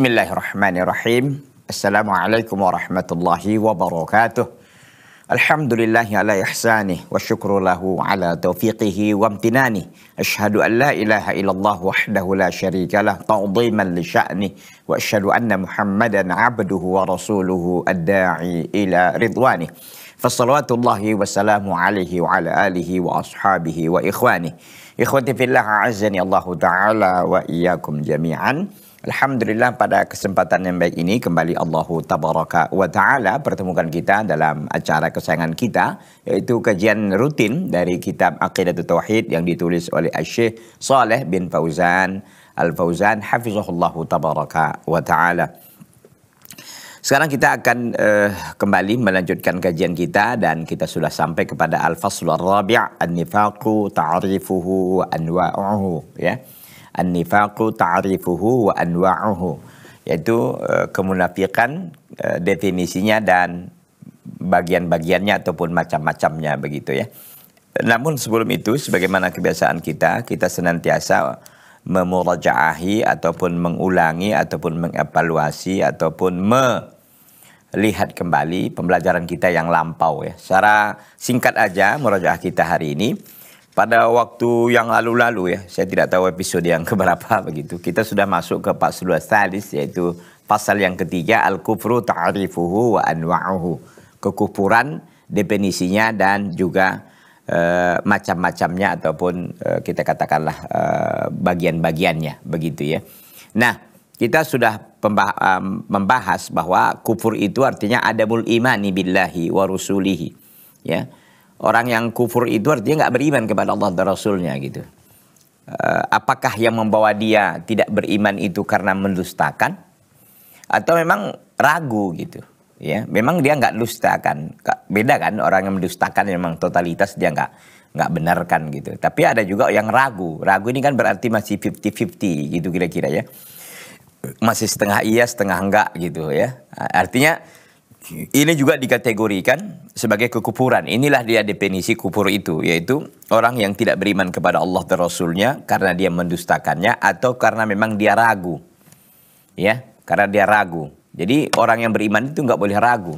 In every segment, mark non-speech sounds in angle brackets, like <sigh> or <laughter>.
بسم الله الرحمن الرحيم السلام عليكم ورحمة الله وبركاته الحمد لله على إحسانه والشكر له على توفيقه وامتنانه أشهد أن لا إله إلا الله وحده لا شريك له تعظيما لشأنه وأشهد أن محمدا عبده ورسوله الداعي إلى رضوانه فصلوات الله والسلام عليه وعلى آله وأصحابه وإخوانه إخوتي في الله عزني الله تعالى وإياكم جميعاً Alhamdulillah pada kesempatan yang baik ini kembali Allah Tabaraka wa Ta'ala pertemukan kita dalam acara kesayangan kita yaitu kajian rutin dari kitab Aqidatul Tauhid yang ditulis oleh Syekh Saleh bin Fauzan Al-Fauzan Hafizahullah Tabaraka wa Ta'ala. Sekarang kita akan uh, kembali melanjutkan kajian kita dan kita sudah sampai kepada Al-Faslur Rabi' An-Nifaqu Ta'rifuhu Anwa'uhu ya. An-nifaqu ta'rifuhu wa anwa'uhu. Yaitu eh, kemunafikan eh, definisinya dan bagian-bagiannya ataupun macam-macamnya begitu ya. Namun sebelum itu sebagaimana kebiasaan kita, kita senantiasa memurajaahi ataupun mengulangi ataupun mengevaluasi ataupun melihat kembali pembelajaran kita yang lampau ya. Secara singkat aja murajaah kita hari ini pada waktu yang lalu-lalu ya, saya tidak tahu episode yang <laughs> keberapa begitu. Kita sudah masuk ke pasal dua salis yaitu pasal yang ketiga al-kufru ta'rifuhu wa anwa'uhu. Kekufuran, definisinya dan juga e, macam-macamnya ataupun e, kita katakanlah e, bagian-bagiannya begitu ya. Nah, kita sudah membahas bahwa kufur itu artinya adabul imani billahi wa rusulihi ya orang yang kufur itu artinya nggak beriman kepada Allah dan Rasulnya gitu. Eh, apakah yang membawa dia tidak beriman itu karena mendustakan atau memang ragu gitu ya memang dia nggak dustakan beda kan orang yang mendustakan memang totalitas dia nggak nggak benarkan gitu tapi ada juga yang ragu ragu ini kan berarti masih 50-50 gitu kira-kira ya masih setengah iya setengah enggak gitu ya artinya ini juga dikategorikan sebagai kekupuran. Inilah dia definisi kufur itu, yaitu orang yang tidak beriman kepada Allah dan Rasulnya karena dia mendustakannya atau karena memang dia ragu. Ya, karena dia ragu. Jadi orang yang beriman itu nggak boleh ragu.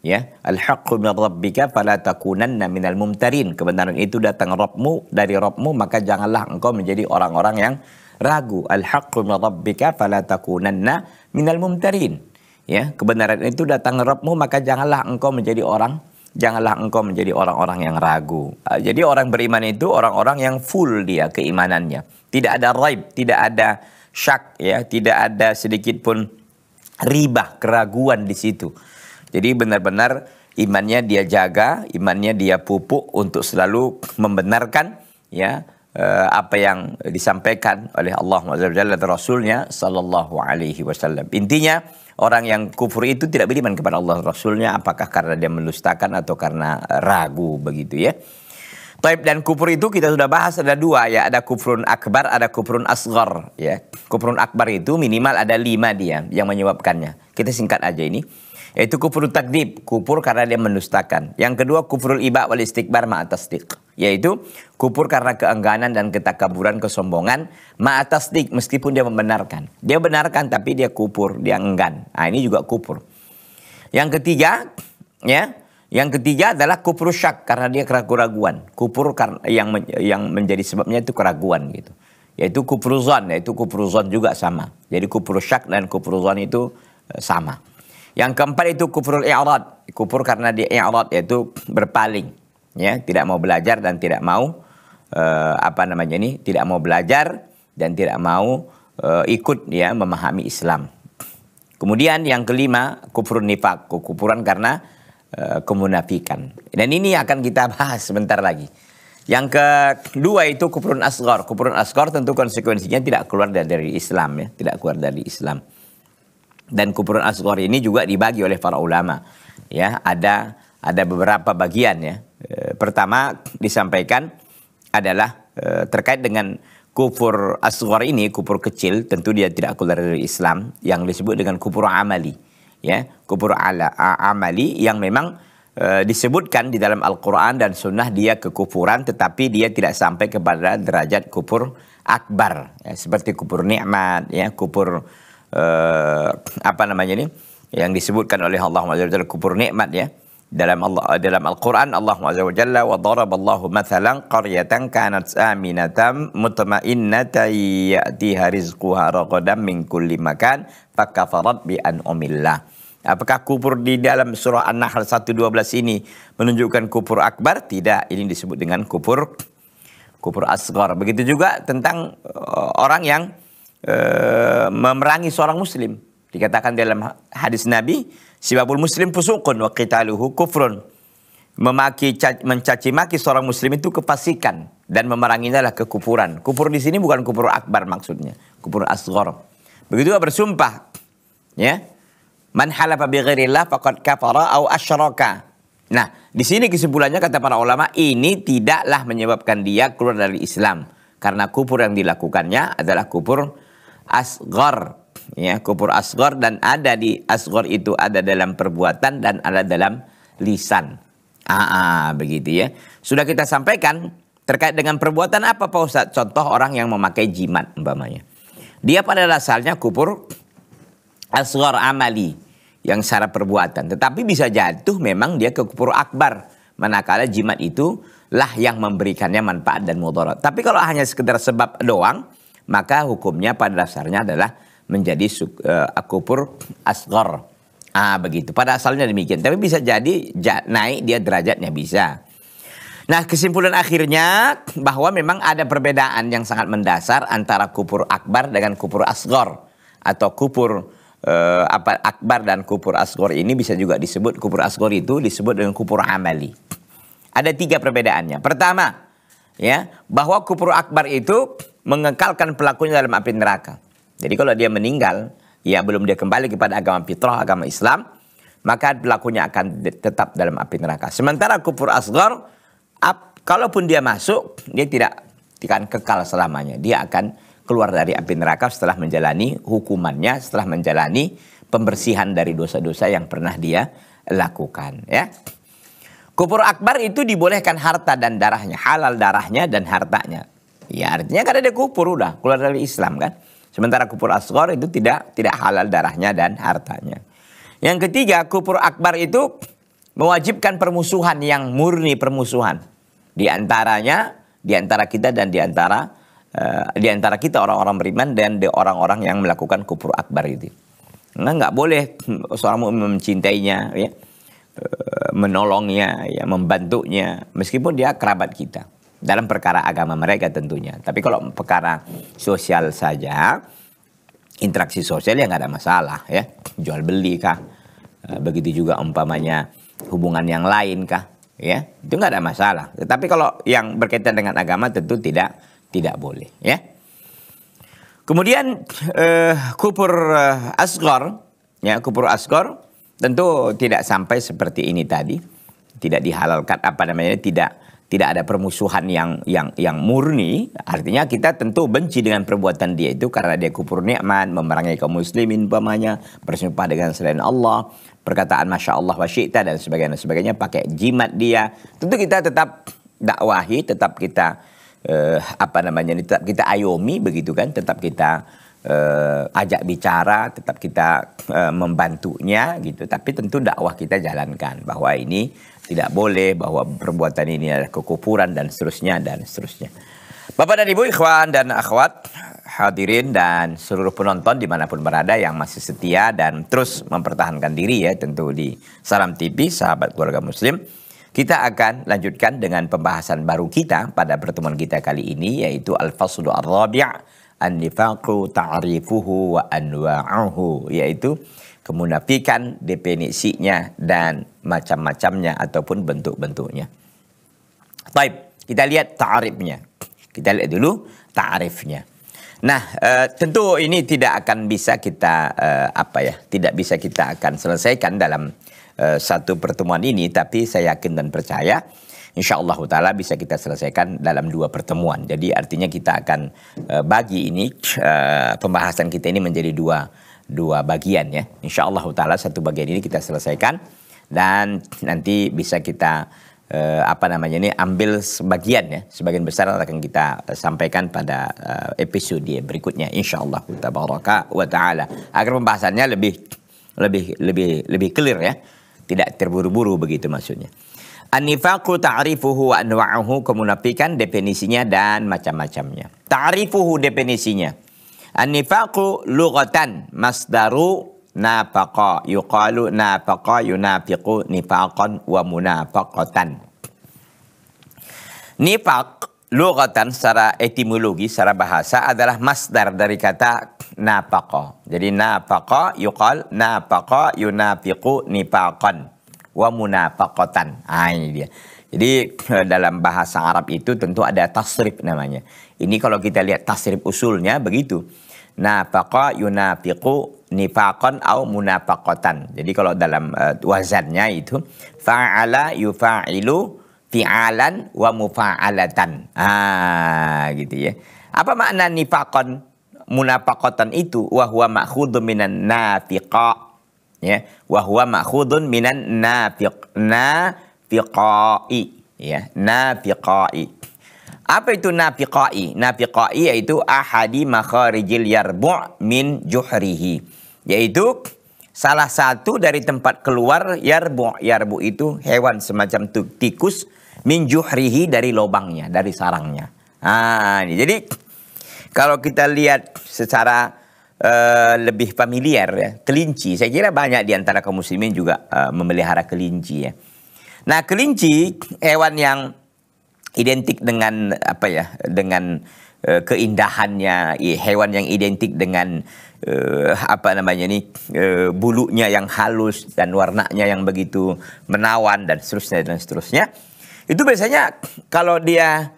Ya, al-haqqu min rabbika fala takunanna minal mumtarin. Kebenaran itu datang Rabbmu dari Rabbmu maka janganlah engkau menjadi orang-orang yang ragu. Al-haqqu min rabbika fala takunanna minal mumtarin ya kebenaran itu datang Rabbmu maka janganlah engkau menjadi orang janganlah engkau menjadi orang-orang yang ragu ah, jadi orang beriman itu orang-orang yang full dia keimanannya tidak ada raib tidak ada syak ya tidak ada sedikit pun riba keraguan di situ jadi benar-benar imannya dia jaga imannya dia pupuk untuk selalu membenarkan ya uh, apa yang disampaikan oleh Allah Subhanahu dan Rasulnya Sallallahu Alaihi Wasallam. Intinya orang yang kufur itu tidak beriman kepada Allah Rasulnya apakah karena dia melustakan atau karena ragu begitu ya. Taib dan kufur itu kita sudah bahas ada dua ya, ada kufrun akbar, ada kufrun asgar ya. Kufrun akbar itu minimal ada lima dia yang menyebabkannya. Kita singkat aja ini. Yaitu kufur takdib, kufur karena dia mendustakan. Yang kedua kufurul ibak wal istikbar ma'atasdik. Yaitu kufur karena keengganan dan ketakaburan, kesombongan ma ma'atasdik meskipun dia membenarkan. Dia benarkan tapi dia kufur, dia enggan. Nah ini juga kufur. Yang ketiga, ya, yang ketiga adalah kufur syak karena dia keraguan. Kufur yang yang menjadi sebabnya itu keraguan gitu yaitu kufur zon yaitu kufur zon juga sama. Jadi kufur syak dan kufur zon itu eh, sama. Yang keempat itu kufrul i'rad, kufur karena dia i'rad yaitu berpaling, ya, tidak mau belajar dan tidak mau uh, apa namanya ini, tidak mau belajar dan tidak mau uh, ikut ya memahami Islam. Kemudian yang kelima kufrun nifak, kekufuran karena uh, kemunafikan. Dan ini akan kita bahas sebentar lagi. Yang kedua itu kufrun asgor. Kufrun asgor tentu konsekuensinya tidak keluar dari Islam ya, tidak keluar dari Islam dan kuburan Asghar ini juga dibagi oleh para ulama. Ya, ada ada beberapa bagian ya. Eh, pertama disampaikan adalah eh, terkait dengan kufur asghar ini kufur kecil tentu dia tidak keluar dari Islam yang disebut dengan kufur amali ya kufur ala amali yang memang eh, disebutkan di dalam Al-Qur'an dan sunnah dia kekufuran tetapi dia tidak sampai kepada derajat kufur akbar ya, seperti kufur nikmat ya kufur uh, apa namanya ini yang disebutkan oleh Allah Subhanahu kubur nikmat ya dalam Allah dalam Al-Qur'an Allah Subhanahu wa Jalla wa daraballahu mathalan qaryatan kanat aminatan mutma'innatan ya'tiha rizquha ragadan min kulli makan fakafarat bi an'amillah Apakah kubur di dalam surah An-Nahl 112 ini menunjukkan kubur akbar? Tidak, ini disebut dengan kubur kubur asgar. Begitu juga tentang uh, orang yang Eh, memerangi seorang muslim. Dikatakan dalam hadis Nabi, sibabul muslim fusukun wa qitaluhu kufrun. Memaki mencaci maki seorang muslim itu kepasikan dan memeranginya adalah kekufuran. Kufur di sini bukan kufur akbar maksudnya, kufur asghar. Begitu bersumpah, ya. Man halafa bi ghairillah faqad kafara au asyraka. Nah, di sini kesimpulannya kata para ulama ini tidaklah menyebabkan dia keluar dari Islam karena kufur yang dilakukannya adalah kufur asgor ya kufur asgor dan ada di asgor itu ada dalam perbuatan dan ada dalam lisan ah, ah begitu ya sudah kita sampaikan terkait dengan perbuatan apa Pak ustad contoh orang yang memakai jimat umpamanya dia pada dasarnya kufur asgor amali yang secara perbuatan tetapi bisa jatuh memang dia ke kufur akbar manakala jimat itu lah yang memberikannya manfaat dan mudarat tapi kalau hanya sekedar sebab doang maka hukumnya pada dasarnya adalah menjadi uh, akupur asgor. Ah begitu. Pada asalnya demikian. Tapi bisa jadi ja, naik dia derajatnya bisa. Nah kesimpulan akhirnya bahwa memang ada perbedaan yang sangat mendasar antara kupur akbar dengan kupur asgor atau kupur uh, apa akbar dan kupur asgor ini bisa juga disebut kupur asgor itu disebut dengan kupur amali. Ada tiga perbedaannya. Pertama, ya bahwa kufur akbar itu mengekalkan pelakunya dalam api neraka. Jadi kalau dia meninggal, ya belum dia kembali kepada agama fitrah, agama Islam, maka pelakunya akan tetap dalam api neraka. Sementara kufur asgar, ap, kalaupun dia masuk, dia tidak akan kekal selamanya. Dia akan keluar dari api neraka setelah menjalani hukumannya, setelah menjalani pembersihan dari dosa-dosa yang pernah dia lakukan. Ya. Kufur akbar itu dibolehkan harta dan darahnya, halal darahnya dan hartanya. Ya artinya kan ada kufur udah keluar dari Islam kan. Sementara kufur asgor itu tidak tidak halal darahnya dan hartanya. Yang ketiga kufur akbar itu mewajibkan permusuhan yang murni permusuhan. Di antaranya di antara kita dan di antara uh, di antara kita orang-orang beriman dan di orang-orang yang melakukan kufur akbar itu. Nah, nggak boleh seorang mencintainya ya Eh, menolongnya, ya membantunya, meskipun dia kerabat kita dalam perkara agama mereka tentunya. Tapi kalau perkara sosial saja, interaksi sosial ya nggak ada masalah ya, jual beli kah, eh, begitu juga umpamanya hubungan yang lain kah, ya itu nggak ada masalah. Tapi kalau yang berkaitan dengan agama tentu tidak tidak boleh ya. Kemudian eh, kupur eh, asgor, ya kupur asgor Tentu tidak sampai seperti ini tadi, tidak dihalalkan apa namanya, tidak tidak ada permusuhan yang yang yang murni artinya kita tentu benci dengan perbuatan dia itu karena dia kufur nikmat memerangi kaum muslimin umpamanya bersumpah dengan selain Allah perkataan masya Allah wasyita dan sebagainya sebagainya pakai jimat dia tentu kita tetap dakwahi tetap kita eh, apa namanya tetap kita ayomi begitu kan tetap kita uh, ajak bicara, tetap kita uh, membantunya gitu. Tapi tentu dakwah kita jalankan bahwa ini tidak boleh, bahwa perbuatan ini adalah kekupuran dan seterusnya dan seterusnya. Bapak dan Ibu, ikhwan dan akhwat, hadirin dan seluruh penonton dimanapun berada yang masih setia dan terus mempertahankan diri ya tentu di Salam TV, sahabat keluarga muslim. Kita akan lanjutkan dengan pembahasan baru kita pada pertemuan kita kali ini yaitu Al-Faslu Ar-Rabi' an-nifaqu ta'rifuhu wa anwa'uhu yaitu kemunafikan definisinya dan macam-macamnya ataupun bentuk-bentuknya. Baik, kita lihat ta'rifnya. Kita lihat dulu ta'rifnya. Nah, e, tentu ini tidak akan bisa kita e, apa ya, tidak bisa kita akan selesaikan dalam e, satu pertemuan ini tapi saya yakin dan percaya insya Allah Ta'ala bisa kita selesaikan dalam dua pertemuan. Jadi artinya kita akan uh, bagi ini uh, pembahasan kita ini menjadi dua dua bagian ya. Insya Allah Ta'ala satu bagian ini kita selesaikan dan nanti bisa kita uh, apa namanya ini ambil sebagian ya sebagian besar akan kita sampaikan pada uh, episode berikutnya insyaallah Allah wa taala agar pembahasannya lebih lebih lebih lebih clear ya tidak terburu-buru begitu maksudnya Anifaqu ta'rifuhu wa anwa'uhu kemunafikan definisinya dan macam-macamnya. Ta'rifuhu definisinya. Anifaqu lughatan masdaru nafaqa yuqalu nafaqa yunafiqu nifaqan wa munafaqatan. Nifaq lughatan secara etimologi, secara bahasa adalah masdar dari kata nafaqa. Jadi nafaqa yuqal nafaqa yunafiqu nifaqan wa munafaqatan. Ah ini dia. Jadi eh, dalam bahasa Arab itu tentu ada tasrif namanya. Ini kalau kita lihat tasrif usulnya begitu. Nafaqa yunafiqu nifakon au munafakotan. Jadi kalau dalam uh, wazannya itu fa'ala yufa'ilu fi'alan wa mufa'alatan. Ah gitu ya. Apa makna nifakon munafakotan itu? huwa makhudun minan nafiqa ya wa huwa ma'khudun minan nafiq nafiqai ya nafiqai apa itu nafiqai nafiqai yaitu ahadi makharijil yarbu' min juhrihi yaitu salah satu dari tempat keluar yarbu' yarbu' itu hewan semacam tikus min juhrihi dari lubangnya dari sarangnya ah jadi kalau kita lihat secara uh, lebih familiar ya, kelinci. Saya kira banyak di antara kaum muslimin juga uh, memelihara kelinci ya. Nah, kelinci hewan yang identik dengan apa ya? Dengan uh, keindahannya, hewan yang identik dengan uh, apa namanya ini uh, bulunya yang halus dan warnanya yang begitu menawan dan seterusnya dan seterusnya. Itu biasanya kalau dia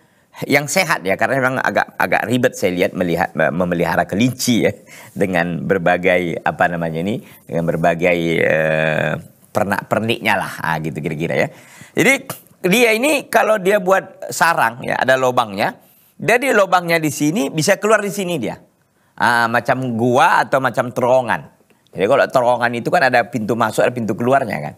yang sehat ya karena memang agak agak ribet saya lihat melihat memelihara kelinci ya dengan berbagai apa namanya ini dengan berbagai eh, pernak perniknya lah ah, gitu kira-kira ya jadi dia ini kalau dia buat sarang ya ada lobangnya jadi lobangnya di sini bisa keluar di sini dia ah, macam gua atau macam terowongan jadi kalau terowongan itu kan ada pintu masuk ada pintu keluarnya kan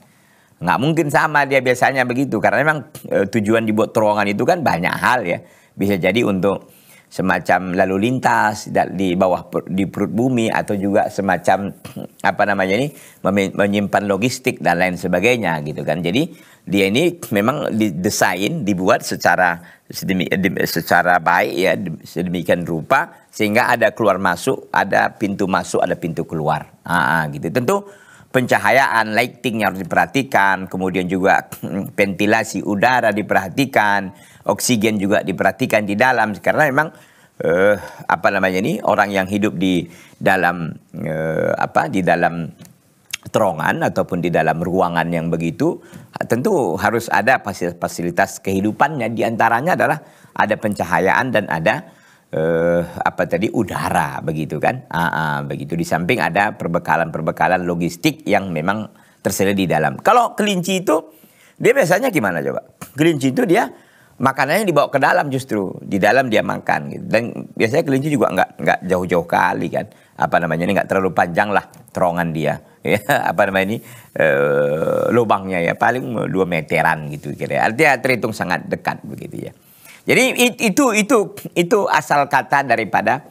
nggak mungkin sama dia biasanya begitu karena memang e, tujuan dibuat terowongan itu kan banyak hal ya bisa jadi untuk semacam lalu lintas di bawah di perut bumi atau juga semacam <clears throat> apa namanya ini menyimpan logistik dan lain sebagainya gitu kan jadi dia ini memang didesain dibuat secara e, secara baik ya sedemikian rupa sehingga ada keluar masuk ada pintu masuk ada pintu keluar ah, ah gitu tentu pencahayaan, lighting yang harus diperhatikan, kemudian juga <clears throat> ventilasi udara diperhatikan, oksigen juga diperhatikan di dalam karena memang eh, apa namanya ini orang yang hidup di dalam eh, apa di dalam terongan ataupun di dalam ruangan yang begitu tentu harus ada fasilitas-fasilitas kehidupannya diantaranya adalah ada pencahayaan dan ada eh, apa tadi udara begitu kan? Ah, ah, begitu di samping ada perbekalan-perbekalan logistik yang memang tersedia di dalam. Kalau kelinci itu dia biasanya gimana coba? Kelinci itu dia makanannya dibawa ke dalam justru di dalam dia makan gitu. Dan biasanya kelinci juga nggak nggak jauh-jauh kali kan? Apa namanya ini nggak terlalu panjang lah terowongan dia. <laughs> Ya, apa namanya ini eh, lubangnya ya paling dua meteran gitu kira. Artinya terhitung sangat dekat begitu ya. Jadi itu itu itu asal kata daripada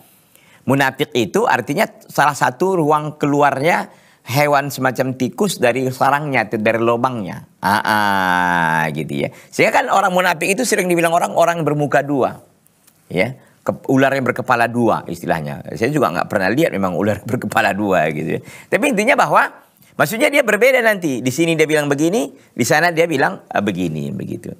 munafik itu artinya salah satu ruang keluarnya hewan semacam tikus dari sarangnya dari lubangnya. Ah, ah gitu ya. Sehingga kan orang munafik itu sering dibilang orang orang bermuka dua. Ya. Ke, ular yang berkepala dua istilahnya. Saya juga nggak pernah lihat memang ular berkepala dua gitu ya. Tapi intinya bahwa maksudnya dia berbeda nanti. Di sini dia bilang begini, di sana dia bilang ah, begini begitu.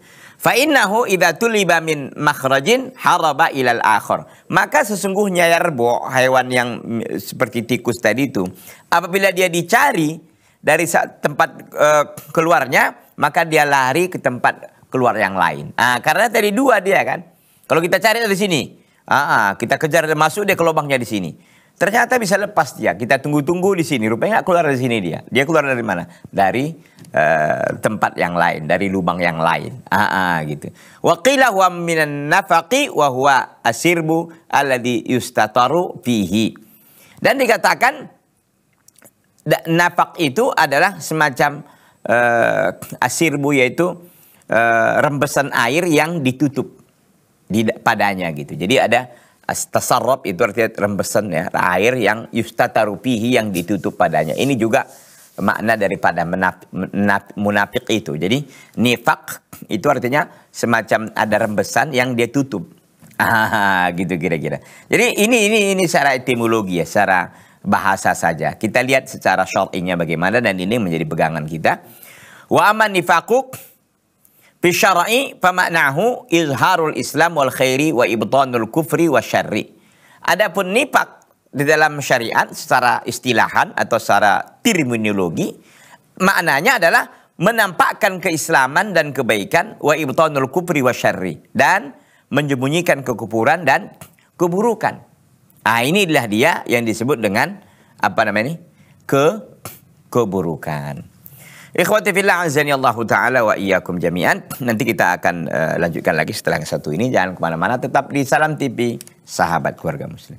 Fa innahu idza tuliba min makhrajin haraba ilal akhir. Maka sesungguhnya yarbo hewan yang eh, seperti tikus tadi itu apabila dia dicari dari tempat eh, keluarnya maka dia lari ke tempat keluar yang lain. Nah, karena tadi dua dia kan. Kalau kita cari dari sini, ah, ah, kita kejar masuk dia ke lubangnya di sini. Ternyata bisa lepas dia. Kita tunggu-tunggu di sini. Rupanya nggak keluar dari sini dia. Dia keluar dari mana? Dari uh, tempat yang lain, dari lubang yang lain. Ah, ah gitu. Waqila wa minan nafaki wa huwa asirbu alladhi yustataru fihi. Dan dikatakan nafak itu adalah semacam uh, asirbu yaitu uh, rembesan air yang ditutup di padanya gitu. Jadi ada Tasarrab itu artinya rembesan ya, air yang yustatarupihi yang ditutup padanya. Ini juga makna daripada menaf, menaf, munafik itu. Jadi nifak itu artinya semacam ada rembesan yang dia tutup. <laughs> Ah, gitu kira-kira. Jadi ini ini ini secara etimologi ya, secara bahasa saja. Kita lihat secara syar'inya bagaimana dan ini menjadi pegangan kita. Wa aman nifakuk Bisyara'i pamaknahu izharul islam wal khairi wa ibtanul kufri wa syarri. Adapun nifak di dalam syariat secara istilahan atau secara terminologi maknanya adalah menampakkan keislaman dan kebaikan wa ibtanul kufri wa syarri dan menyembunyikan kekufuran dan keburukan. Ah inilah dia yang disebut dengan apa namanya ini? ke keburukan. Ikhwati fillah Allah taala wa iyyakum jami'an. Nanti kita akan uh, lanjutkan lagi setelah yang satu ini. Jangan kemana mana tetap di Salam TV Sahabat Keluarga Muslim.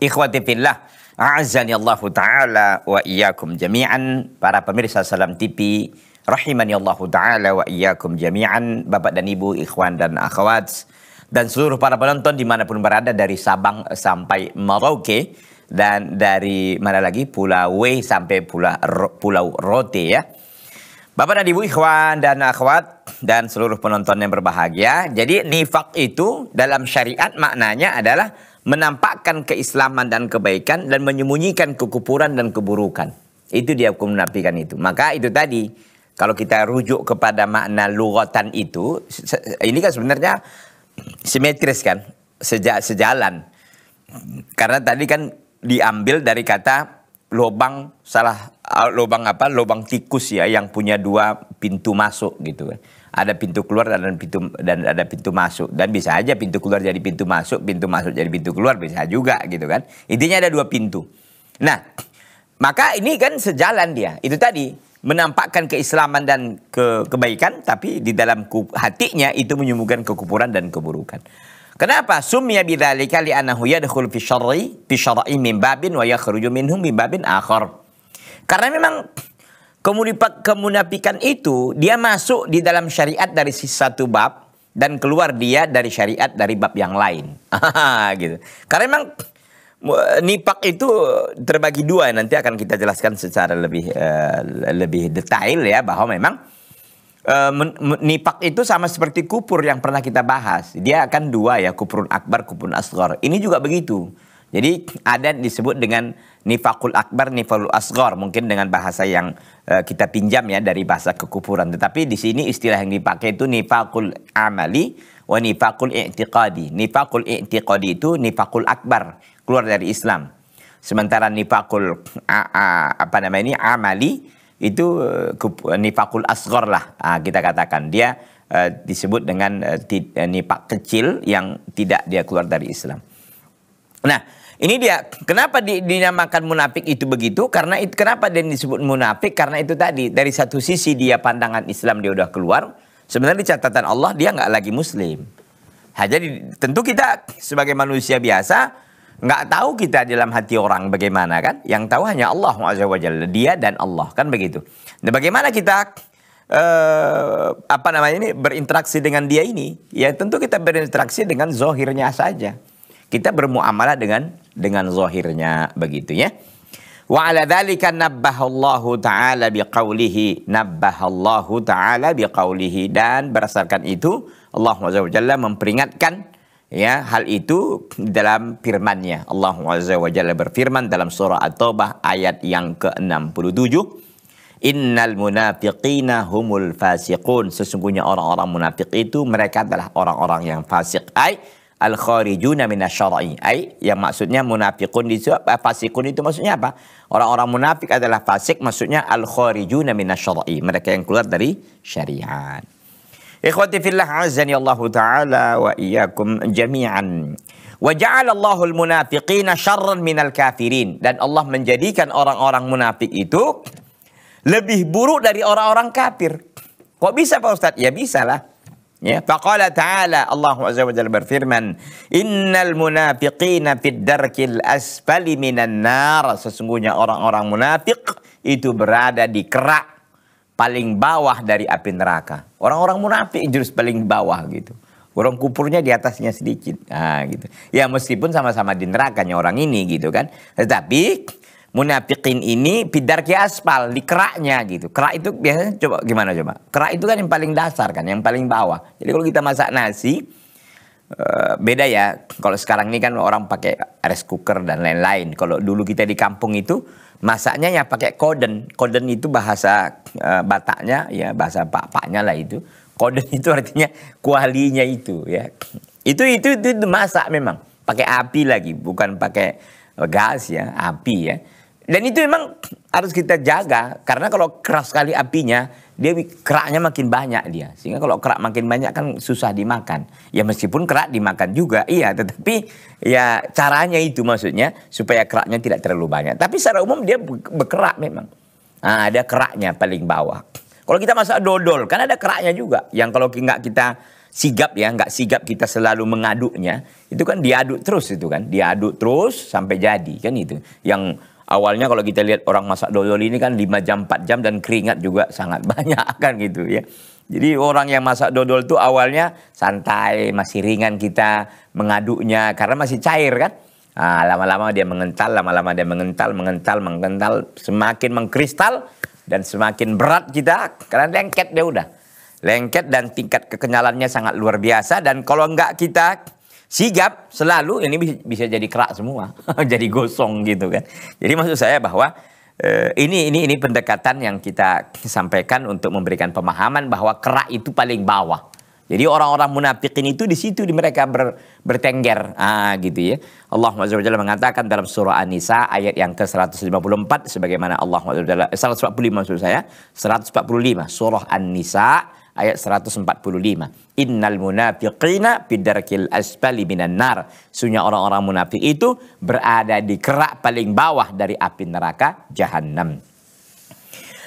Ikhwati fillah A'azani Allahu Ta'ala wa iyyakum jami'an para pemirsa Salam TV rahimani Allahu Ta'ala wa iyyakum jami'an Bapak dan Ibu, ikhwan dan akhwat dan seluruh para penonton dimanapun berada dari Sabang sampai Merauke dan dari mana lagi Pulau W sampai Pulau Pulau Rote ya. Bapak dan Ibu, ikhwan dan akhwat dan seluruh penonton yang berbahagia. Jadi nifak itu dalam syariat maknanya adalah menampakkan keislaman dan kebaikan dan menyembunyikan kekupuran dan keburukan. Itu dia hukum menafikan itu. Maka itu tadi kalau kita rujuk kepada makna lugatan itu ini kan sebenarnya simetris kan, sejak sejalan. Karena tadi kan diambil dari kata lubang salah Ah, lubang apa lubang tikus ya yang punya dua pintu masuk gitu kan. ada pintu keluar dan ada pintu dan ada pintu masuk dan bisa aja pintu keluar jadi pintu masuk pintu masuk jadi pintu keluar bisa juga gitu kan intinya ada dua pintu nah maka ini kan sejalan dia itu tadi menampakkan keislaman dan ke kebaikan tapi di dalam hatinya itu menyembuhkan kekupuran dan keburukan Kenapa? Sumya bidzalika li'annahu dhuul fi syar'i fi syar'i min babin wa yakhruju minhum min babin akhar. Karena memang kemunafikan itu dia masuk di dalam syariat dari satu bab dan keluar dia dari syariat dari bab yang lain. <laughs> gitu. Karena memang nipak itu terbagi dua nanti akan kita jelaskan secara lebih uh, lebih detail ya bahwa memang uh, eh, nipak itu sama seperti kupur yang pernah kita bahas. Dia akan dua ya, kupurun akbar, kupurun asghar. Ini juga begitu. Jadi ada disebut dengan nifakul akbar, nifakul asgor mungkin dengan bahasa yang e, kita pinjam ya dari bahasa kekufuran. Tetapi di sini istilah yang dipakai itu nifakul amali wa nifakul i'tiqadi. Nifakul i'tiqadi itu nifakul akbar, keluar dari Islam. Sementara nifakul a, a, apa nama ini amali itu eh, nifakul asgor lah kita katakan. Dia e, disebut dengan e, nifak kecil yang tidak dia keluar dari Islam. Nah, ini dia kenapa di, dinamakan munafik itu begitu? Karena itu kenapa dia disebut munafik? Karena itu tadi dari satu sisi dia pandangan Islam dia udah keluar. Sebenarnya di catatan Allah dia nggak lagi Muslim. Nah, jadi tentu kita sebagai manusia biasa nggak tahu kita dalam hati orang bagaimana kan? Yang tahu hanya Allah Jalla dia dan Allah kan begitu. Nah, bagaimana kita eh, apa namanya ini berinteraksi dengan dia ini? Ya tentu kita berinteraksi dengan zohirnya saja. Kita bermuamalah dengan dengan zahirnya begitu ya. Wa ala dzalika nabbahallahu taala biqaulihi nabbahallahu taala biqaulihi dan berdasarkan itu Allah Azza wa Jalla memperingatkan ya hal itu dalam firman-Nya. Allah Azza wa Jalla berfirman dalam surah At-Taubah ayat yang ke-67 Innal munafiqina humul fasiqun. Sesungguhnya orang-orang munafik itu mereka adalah orang-orang yang fasik. Ay, al kharijuna minasyara'i. ay, yang maksudnya munafikun di fasikun itu maksudnya apa? Orang-orang munafik adalah fasik maksudnya al kharijuna minasyara'i. Mereka yang keluar dari syariat. Ikhwati fillah azani Allah taala wa iyaqum jami'an. Wa ja'alallahu al munafiqina syarran minal kafirin dan Allah menjadikan orang-orang munafik itu lebih buruk dari orang-orang kafir. Kok bisa Pak Ustaz? Ya bisa lah. Ya, faqala ta'ala Allah Azza wa Jalla berfirman, "Innal munafiqina fid darkil asfali minan nar." Sesungguhnya orang-orang munafik itu berada di kerak paling bawah dari api neraka. Orang-orang munafik jurus paling bawah gitu. Orang kupurnya di atasnya sedikit. Nah, gitu. Ya meskipun sama-sama di nerakanya orang ini gitu kan. Tetapi munafikin ini ke aspal di keraknya gitu. Kerak itu biasanya coba gimana coba? Kerak itu kan yang paling dasar kan, yang paling bawah. Jadi kalau kita masak nasi eh, beda ya. Kalau sekarang ini kan orang pakai rice cooker dan lain-lain. Kalau dulu kita di kampung itu masaknya ya pakai koden. Koden itu bahasa eh, Bataknya ya bahasa Pak-paknya lah itu. Koden itu artinya kualinya itu ya. Itu itu itu, itu masak memang pakai api lagi bukan pakai gas ya, api ya. Dan itu memang harus kita jaga karena kalau keras sekali apinya, dia keraknya makin banyak dia. Sehingga kalau kerak makin banyak kan susah dimakan. Ya meskipun kerak dimakan juga, iya tetapi ya caranya itu maksudnya supaya keraknya tidak terlalu banyak. Tapi secara umum dia berkerak memang. Nah, ada keraknya paling bawah. Kalau kita masak dodol kan ada keraknya juga yang kalau nggak kita sigap ya, nggak sigap kita selalu mengaduknya, itu kan diaduk terus itu kan, diaduk terus sampai jadi kan itu. Yang awalnya kalau kita lihat orang masak dodol ini kan 5 jam 4 jam dan keringat juga sangat <laughs> banyak kan gitu ya. Jadi orang yang masak dodol itu awalnya santai, masih ringan kita mengaduknya karena masih cair kan. lama ah, lama-lama dia mengental, lama-lama dia mengental, mengental, mengental, semakin mengkristal dan semakin berat kita karena lengket dia udah. Lengket dan tingkat kekenyalannya sangat luar biasa dan kalau enggak kita sigap selalu ini bisa, jadi kerak semua, <laughs> jadi gosong gitu kan. Jadi maksud saya bahwa eh, ini ini ini pendekatan yang kita sampaikan untuk memberikan pemahaman bahwa kerak itu paling bawah. Jadi orang-orang munafikin itu di situ di mereka ber, bertengger ah, gitu ya. Allah SWT mengatakan dalam surah An-Nisa ayat yang ke-154 sebagaimana Allah eh, Subhanahu 145 maksud saya, 145 surah An-Nisa ayat 145. Innal munafiqina bidarkil asfali minan nar. Sunya orang-orang munafik itu berada di kerak paling bawah dari api neraka jahanam.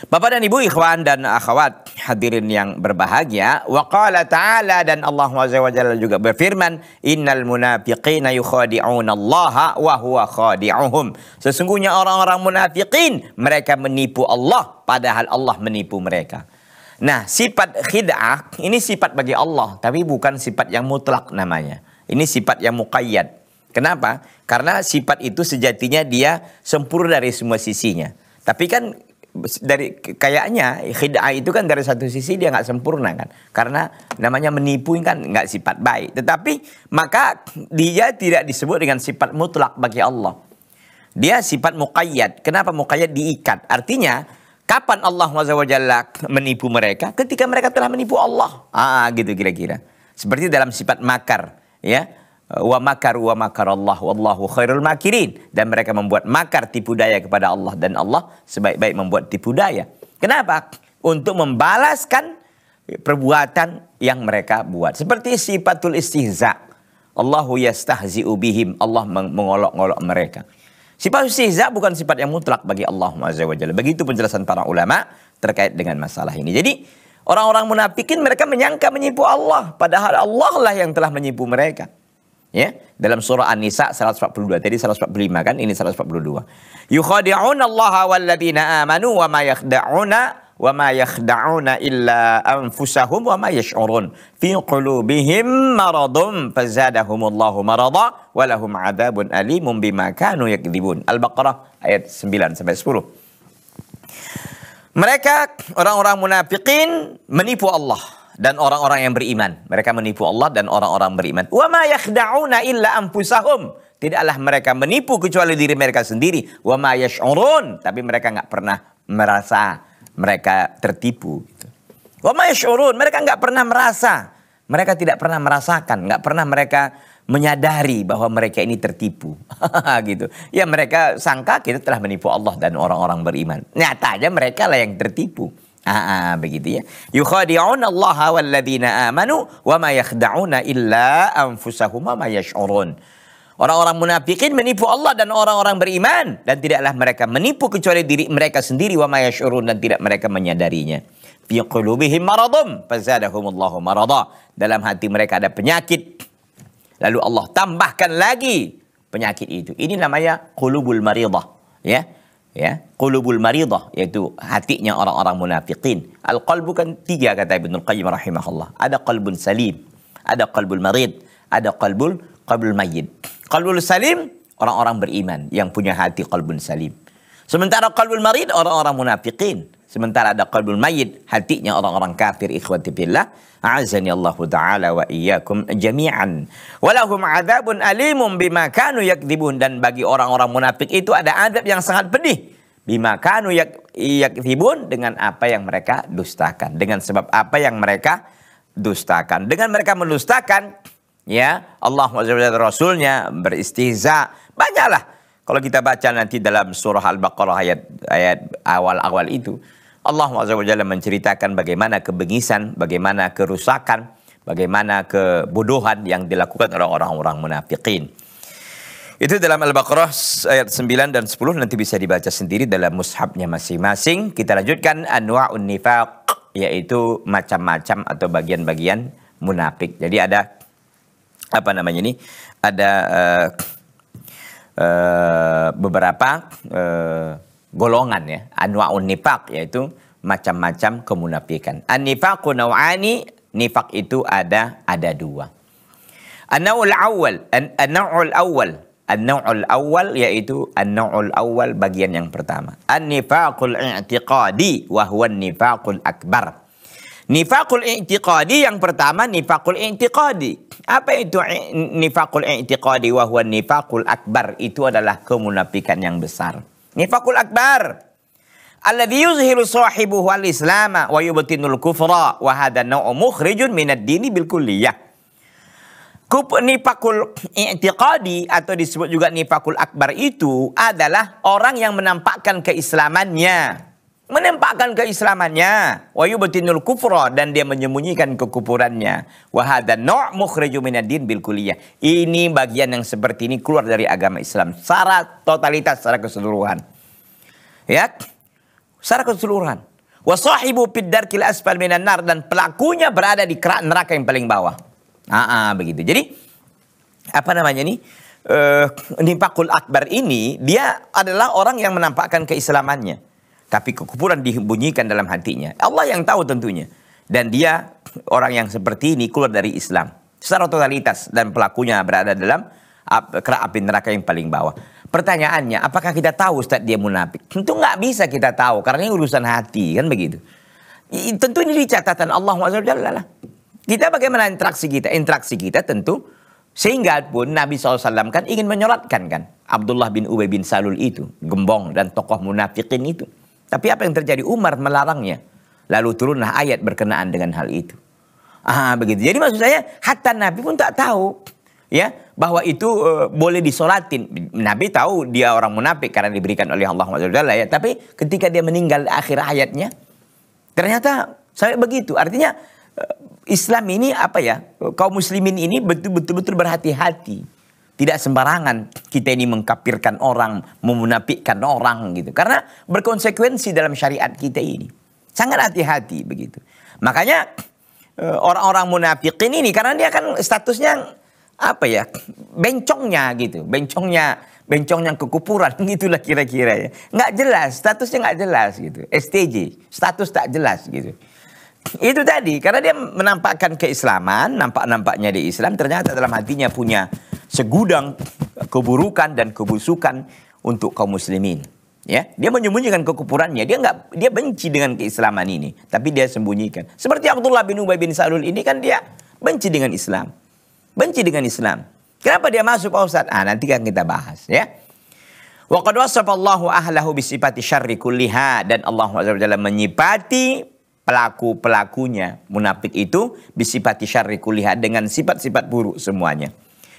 Bapak dan Ibu, ikhwan dan akhwat hadirin yang berbahagia, wa qala ta'ala dan Allah Azza wa juga berfirman, "Innal munafiqina yukhadi'una Allah wa huwa khadi'uhum." Sesungguhnya orang-orang munafikin mereka menipu Allah padahal Allah menipu mereka. Nah, sifat khid'ah ini sifat bagi Allah, tapi bukan sifat yang mutlak namanya. Ini sifat yang muqayyad. Kenapa? Karena sifat itu sejatinya dia sempurna dari semua sisinya. Tapi kan dari kayaknya khid'ah itu kan dari satu sisi dia nggak sempurna kan karena namanya menipu kan nggak sifat baik tetapi maka dia tidak disebut dengan sifat mutlak bagi Allah dia sifat muqayyad kenapa muqayyad diikat artinya Kapan Allah SWT menipu mereka? Ketika mereka telah menipu Allah. Ah, gitu kira-kira. Seperti dalam sifat makar, ya. Wa makar wa makar Allah wallahu khairul makirin dan mereka membuat makar tipu daya kepada Allah dan Allah sebaik-baik membuat tipu daya. Kenapa? Untuk membalaskan perbuatan yang mereka buat. Seperti sifatul istihza. Allahu yastahzi'u bihim. Allah mengolok-olok mereka. Sifat istihza bukan sifat yang mutlak bagi Allah Azza wa Jalla. Begitu penjelasan para ulama terkait dengan masalah ini. Jadi orang-orang munafikin mereka menyangka menyipu Allah. Padahal Allah lah yang telah menyipu mereka. Ya, dalam surah An-Nisa 142 tadi 145 kan ini 142. Yukhadi'una Allah walladzina amanu wa ma yakhda'una wa ma yakhda'una illa anfusahum wa ma yash'urun fi qulubihim fazadahumullahu marada wa lahum adzabun bima sampai 10 Mereka orang-orang munafikin menipu Allah dan orang-orang yang beriman. Mereka menipu Allah dan orang-orang beriman. Wa ma yakhda'una illa anfusahum. Tidaklah mereka menipu kecuali diri mereka sendiri. Wa ma yash'urun. Tapi mereka nggak pernah merasa mereka tertipu. Gitu. mereka nggak pernah merasa. Mereka tidak pernah merasakan, nggak pernah mereka menyadari bahwa mereka ini tertipu. <laughs> gitu. Ya mereka sangka kita telah menipu Allah dan orang-orang beriman. Nyatanya mereka lah yang tertipu. Ah, ah, begitu ya. Yukhadi'un Allah al-ladina amanu wa ma yakhda'una illa anfusahuma ma yash'urun. Orang-orang munafikin menipu Allah dan orang-orang beriman dan tidaklah mereka menipu kecuali diri mereka sendiri wa mayasyurun dan tidak mereka menyadarinya. Fi qulubihim maradum fazadahumullahu marada. Dalam hati mereka ada penyakit. Lalu Allah tambahkan lagi penyakit itu. Ini namanya qulubul maridah, ya. Ya, qulubul maridah yaitu hatinya orang-orang munafikin. Al-qalbu kan tiga kata Ibnu Qayyim rahimahullah. Ada qalbun salim, ada qalbul marid, ada qalbul qalbul mayyit. Qalbul salim orang-orang beriman yang punya hati qalbun salim. Sementara qalbul marid orang-orang munafikin. Sementara ada qalbul mayit hatinya orang-orang kafir ikhwati billah. A'azani Allah taala wa iyyakum jami'an. Walahum adzabun alimun bima kanu yakdibun. dan bagi orang-orang munafik itu ada adab yang sangat pedih bima kanu yak, yakdibun dengan apa yang mereka dustakan, dengan sebab apa yang mereka dustakan. Dengan mereka mendustakan ya Allah dan Rasulnya beristihza banyaklah kalau kita baca nanti dalam surah Al-Baqarah ayat ayat awal-awal itu Allah Jalla menceritakan bagaimana kebengisan, bagaimana kerusakan, bagaimana kebodohan yang dilakukan oleh orang-orang munafikin. Itu dalam Al-Baqarah ayat 9 dan 10 nanti bisa dibaca sendiri dalam mushabnya masing-masing. Kita lanjutkan anwa'un nifaq yaitu macam-macam atau bagian-bagian munafik. Jadi ada apa namanya ini ada uh, uh, beberapa uh, golongan ya anwaun nifak yaitu macam-macam kemunafikan. an kunawani naw'ani, nifak itu ada ada dua. an awal, an awal, an awal yaitu an awal bagian yang pertama. An-nifaqul i'tiqadi wa huwa an akbar. Nifakul i'tiqadi yang pertama nifakul i'tiqadi. Apa itu nifakul i'tiqadi wa nifakul akbar? Itu adalah kemunafikan yang besar. Nifakul akbar. Alladhi yuzhiru sahibuhu al-islama wa yubatinul kufra wa hadha naw'u mukhrijun minad dini bil kulliyah. Nifakul i'tiqadi atau disebut juga nifakul akbar itu adalah orang yang menampakkan keislamannya menampakkan keislamannya wa yubtinul kufra dan dia menyembunyikan kekufurannya wa hadza no' mukhriju bil kulliyah ini bagian yang seperti ini keluar dari agama Islam secara totalitas secara keseluruhan ya secara keseluruhan wa sahibu fid darkil asfal minan nar dan pelakunya berada di kerak neraka yang paling bawah ah, begitu jadi apa namanya ini? Uh, Akbar ini dia adalah orang yang menampakkan keislamannya tapi kekufuran dibunyikan dalam hatinya. Allah yang tahu tentunya. Dan dia orang yang seperti ini keluar dari Islam secara totalitas dan pelakunya berada dalam kerak api neraka yang paling bawah. Pertanyaannya, apakah kita tahu Ustaz dia munafik? Tentu nggak bisa kita tahu karena ini urusan hati kan begitu. Tentu ini di catatan Allah lah. Kita bagaimana interaksi kita? Interaksi kita tentu sehingga pun Nabi SAW kan ingin menyolatkan kan Abdullah bin Ubay bin Salul itu, gembong dan tokoh munafikin itu. Tapi apa yang terjadi? Umar melarangnya. Lalu turunlah ayat berkenaan dengan hal itu. Ah, begitu. Jadi maksud saya, hatta Nabi pun tak tahu ya bahwa itu e, boleh disolatin. Nabi tahu dia orang munafik karena diberikan oleh Allah SWT. ya. Tapi ketika dia meninggal akhir hayatnya, ternyata saya begitu. Artinya eh, Islam ini apa ya? Kaum muslimin ini betul-betul berhati-hati. Tidak sembarangan kita ini mengkapirkan orang, memunafikkan orang gitu. Karena berkonsekuensi dalam syariat kita ini. Sangat hati-hati begitu. Makanya eh, orang-orang munafikin ini karena dia kan statusnya apa ya bencongnya gitu bencongnya bencongnya kekupuran <laughs> gitulah kira-kira ya nggak jelas statusnya nggak jelas gitu STJ status tak jelas gitu itu tadi karena dia menampakkan keislaman nampak nampaknya di Islam ternyata dalam hatinya punya segudang keburukan dan kebusukan untuk kaum muslimin. Ya, dia menyembunyikan kekupurannya, Dia nggak, dia benci dengan keislaman ini, tapi dia sembunyikan. Seperti Abdullah bin Ubay bin Salul ini kan dia benci dengan Islam, benci dengan Islam. Kenapa dia masuk Pak Ustaz? Ah, nanti kan kita bahas ya. Wa qad wasafallahu ahlahu bisifati syarri kulliha dan Allah Subhanahu menyipati pelaku-pelakunya munafik itu bisifati syarri kulliha dengan sifat-sifat buruk semuanya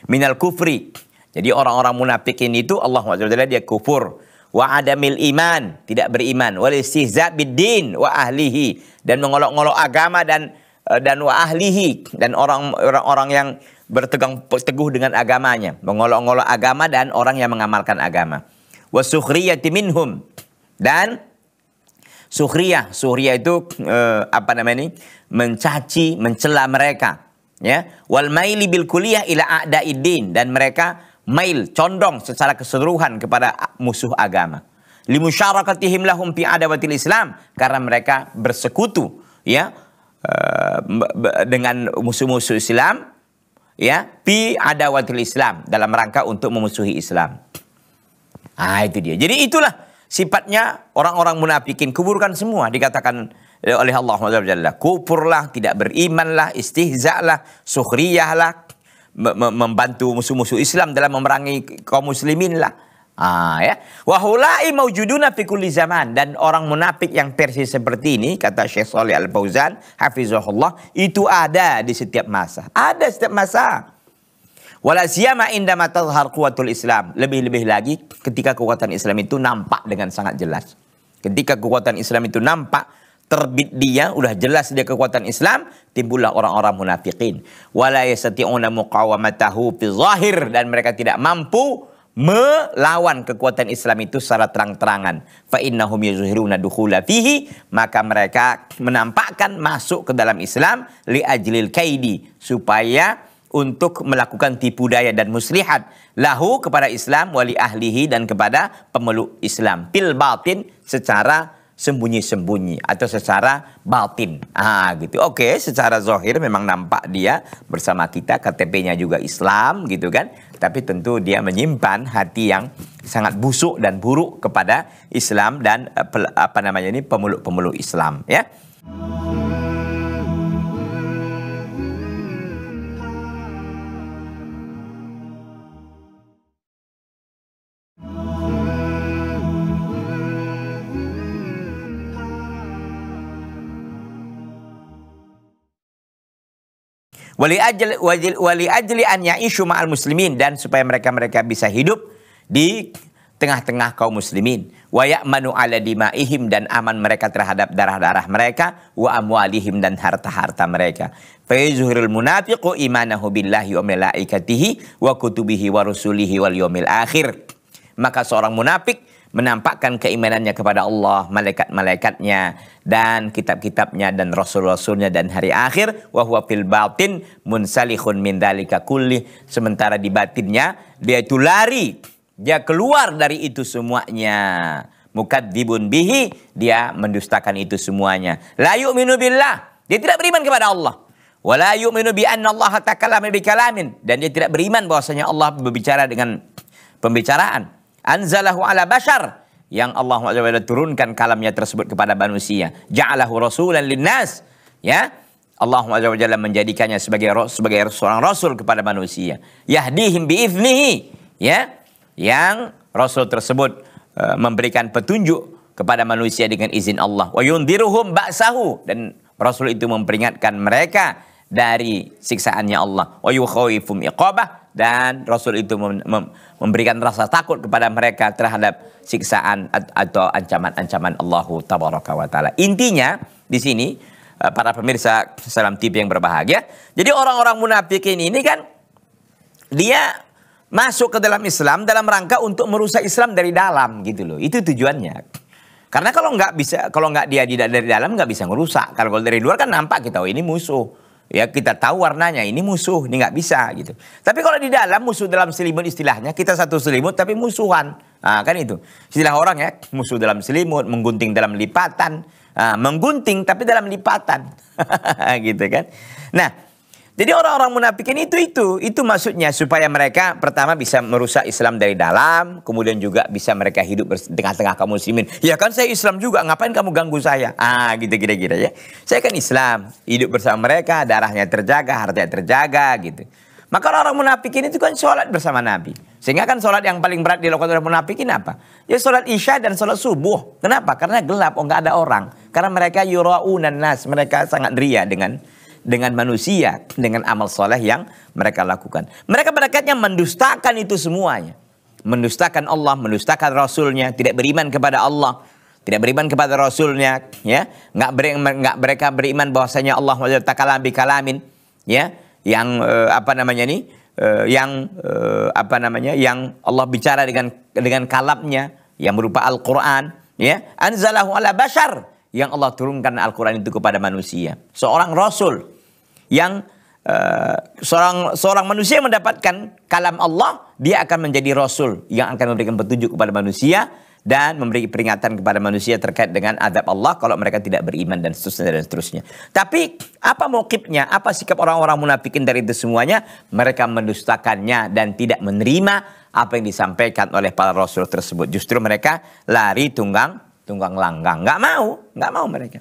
minal kufri. Jadi orang-orang munafikin itu Allah SWT dia kufur. Wa adamil iman, tidak beriman. Wa istihza biddin wa ahlihi. Dan mengolok-ngolok agama dan eh, dan wa ahlihi. Dan orang-orang yang bertegang teguh dengan agamanya. Mengolok-ngolok agama dan orang yang mengamalkan agama. Wa sukhriyati minhum. Dan sukhriyah. Sukhriyah itu eh, apa namanya ini? Mencaci, mencela mereka ya wal maili bil kuliah ila a'daiddin dan mereka mail condong secara keseluruhan kepada musuh agama limusyarakatihim lahum fi adawatil islam karena mereka bersekutu ya eh, dengan musuh-musuh Islam ya fi adawatil Islam dalam rangka untuk memusuhi Islam. Ah itu dia. Jadi itulah sifatnya orang-orang munafikin kuburkan semua dikatakan Eh, oleh Allah SWT. Kupurlah, tidak berimanlah, istihza'lah, sukhriyahlah, membantu musuh-musuh Islam dalam memerangi kaum muslimin lah. Ah ya. Wahulai maujuduna fi kulli zaman dan orang munafik yang persis seperti ini kata Syekh Saleh Al Fauzan hafizahullah itu ada di setiap masa. Ada setiap masa. Wala siyama indama kuatul quwatul Islam. Lebih-lebih lagi ketika kekuatan Islam itu nampak dengan sangat jelas. Ketika kekuatan Islam itu nampak, terbit dia udah jelas dia kekuatan Islam timbullah orang-orang munafikin muqawamatahu fi zahir dan mereka tidak mampu melawan kekuatan Islam itu secara terang-terangan fa dukhula maka mereka menampakkan masuk ke dalam Islam li ajlil kaidi supaya untuk melakukan tipu daya dan muslihat lahu kepada Islam wali ahlihi dan kepada pemeluk Islam Pil batin secara sembunyi-sembunyi atau secara batin. Ah gitu. Oke, secara zohir memang nampak dia bersama kita KTP-nya juga Islam gitu kan. Tapi tentu dia menyimpan hati yang sangat busuk dan buruk kepada Islam dan eh, apa namanya ini pemeluk-pemeluk Islam ya. wali ajli wali ajli an ya'ishu ma'al muslimin dan supaya mereka-mereka bisa hidup di tengah-tengah kaum muslimin wa ya'manu ala dimaihim dan aman mereka terhadap darah-darah mereka wa amwalihim dan harta-harta mereka fa yuzhirul munafiqu imanahu billahi wa malaikatihi wa kutubihi wa rusulihi wal yaumil akhir maka seorang munafik menampakkan keimanannya kepada Allah, malaikat-malaikatnya, dan kitab-kitabnya, dan rasul-rasulnya, dan hari akhir, wahwa fil batin munsalihun min dalika kulli. Sementara di batinnya, dia itu lari, dia keluar dari itu semuanya. dibun bihi, dia mendustakan itu semuanya. La yu'minu billah, dia tidak beriman kepada Allah. Wala yu'minu bi anna Allah takallama bi kalamin dan dia tidak beriman bahwasanya Allah berbicara dengan pembicaraan anzalahu ala bashar yang Allah SWT turunkan kalamnya tersebut kepada manusia. Ja'alahu rasulan linnas. Ya. Allah SWT menjadikannya sebagai sebagai seorang rasul kepada manusia. Yahdihim biiznihi. Ya. Yang rasul tersebut uh, memberikan petunjuk kepada manusia dengan izin Allah. Wa yundiruhum ba'sahu dan rasul itu memperingatkan mereka dari siksaannya Allah. dan Rasul itu memberikan rasa takut kepada mereka terhadap siksaan atau ancaman-ancaman Allah taala. Intinya di sini eh, para pemirsa Salam tipe yang berbahagia. Jadi orang-orang munafik ini ini kan dia masuk ke dalam Islam dalam rangka untuk merusak Islam dari dalam gitu loh. Itu tujuannya. Karena kalau nggak bisa, kalau nggak dia tidak dari dalam nggak bisa merusak. Kalau dari luar kan nampak kita, oh ini musuh ya kita tahu warnanya ini musuh ini nggak bisa gitu tapi kalau di dalam musuh dalam selimut istilahnya kita satu selimut tapi musuhan nah, kan itu istilah orang ya musuh dalam selimut menggunting dalam lipatan nah, menggunting tapi dalam lipatan <laughs> gitu kan nah jadi orang-orang munafikin itu itu itu maksudnya supaya mereka pertama bisa merusak Islam dari dalam, kemudian juga bisa mereka hidup di tengah-tengah kaum muslimin. Ya kan saya Islam juga, ngapain kamu ganggu saya? Ah, gitu kira-kira gitu, gitu ya. Saya kan Islam, hidup bersama mereka, darahnya terjaga, harta terjaga gitu. Maka orang-orang munafikin itu kan sholat bersama Nabi. Sehingga kan sholat yang paling berat dilakukan oleh munafikin apa? Ya sholat isya dan sholat subuh. Kenapa? Karena gelap, oh nggak ada orang. Karena mereka dan nas, mereka sangat ria dengan dengan manusia, dengan amal soleh yang mereka lakukan. Mereka pada akhirnya mendustakan itu semuanya. Mendustakan Allah, mendustakan Rasulnya, tidak beriman kepada Allah, tidak beriman kepada Rasulnya, ya, nggak ber, nggak mereka beriman bahwasanya Allah taala kalamin, ya, yang eh, apa namanya ini, eh, yang eh, apa namanya, yang Allah bicara dengan dengan kalapnya yang berupa Al-Quran, ya, anzalahu ala bashar, yang Allah turunkan Al-Quran itu kepada manusia. Seorang Rasul yang uh, seorang seorang manusia yang mendapatkan kalam Allah, dia akan menjadi rasul yang akan memberikan petunjuk kepada manusia dan memberi peringatan kepada manusia terkait dengan adab Allah kalau mereka tidak beriman dan seterusnya dan seterusnya. Tapi apa motifnya? Apa sikap orang-orang munafikin dari itu semuanya? Mereka mendustakannya dan tidak menerima apa yang disampaikan oleh para rasul tersebut. Justru mereka lari tunggang tunggang langgang. Gak mau, gak mau mereka.